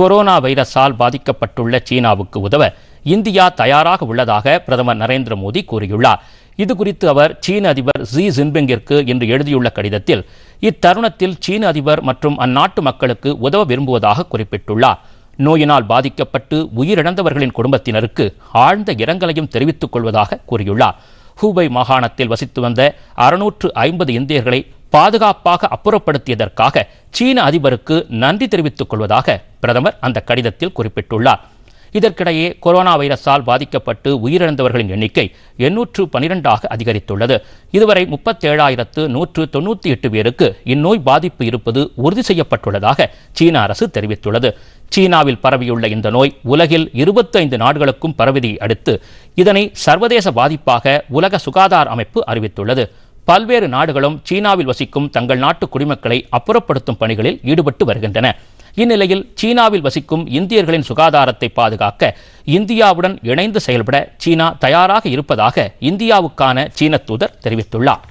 corona வைரஸால் பாதிக்கப்பட்டுள்ள சீனாவுக்கு உதவ இந்தியா தயாராக உள்ளதாக பிரதமர் நரேந்திர மோடி கூறியுள்ளார் இது குறித்து அவர் சீன அதிபர் ஜி ஜின்பிங்கிற்கு இன்று எழுதியுள்ள கடிதத்தில் இத்தருணத்தில் சீன அதிபர் மற்றும் அந்நாட்டு மக்களுக்கு உதவ விரும்புவதாக குறிப்பிட்டுள்ளார் நோயினால் பாதிக்கப்பட்டு உயிரிழந்தவர்களின் குடும்பத்தினருக்கு ஆழ்ந்த இரங்கலையும் தெரிவித்துக் கொள்வதாக கூறியுள்ளார் ஹூபை மாகாணத்தில் வசித்து வந்த அறுநூற்று ஐம்பது இந்தியர்களை பாதுகாப்பாக அப்புறப்படுத்தியதற்காக சீன அதிபருக்கு நன்றி தெரிவித்துக் கொள்வதாக பிரதமர் அந்த கடிதத்தில் குறிப்பிட்டுள்ளார் இதற்கிடையே கொரோனா வைரஸால் பாதிக்கப்பட்டு உயிரிழந்தவர்களின் எண்ணிக்கை எண்ணூற்று பனிரெண்டாக அதிகரித்துள்ளது இதுவரை முப்பத்தேழாயிரத்து நூற்று தொன்னூற்றி எட்டு பேருக்கு இந்நோய் பாதிப்பு இருப்பது உறுதி செய்யப்பட்டுள்ளதாக சீன அரசு தெரிவித்துள்ளது சீனாவில் பரவியுள்ள இந்த நோய் உலகில் இருபத்தைந்து நாடுகளுக்கும் பரவியதை அடுத்து இதனை சர்வதேச பாதிப்பாக உலக சுகாதார அமைப்பு அறிவித்துள்ளது பல்வேறு நாடுகளும் சீனாவில் வசிக்கும் தங்கள் நாட்டு குடிமக்களை அப்புறப்படுத்தும் பணிகளில் ஈடுபட்டு வருகின்றன இந்நிலையில் சீனாவில் வசிக்கும் இந்தியர்களின் சுகாதாரத்தை பாதுகாக்க இந்தியாவுடன் இணைந்து செயல்பட சீனா தயாராக இருப்பதாக இந்தியாவுக்கான சீன தூதர் தெரிவித்துள்ளார்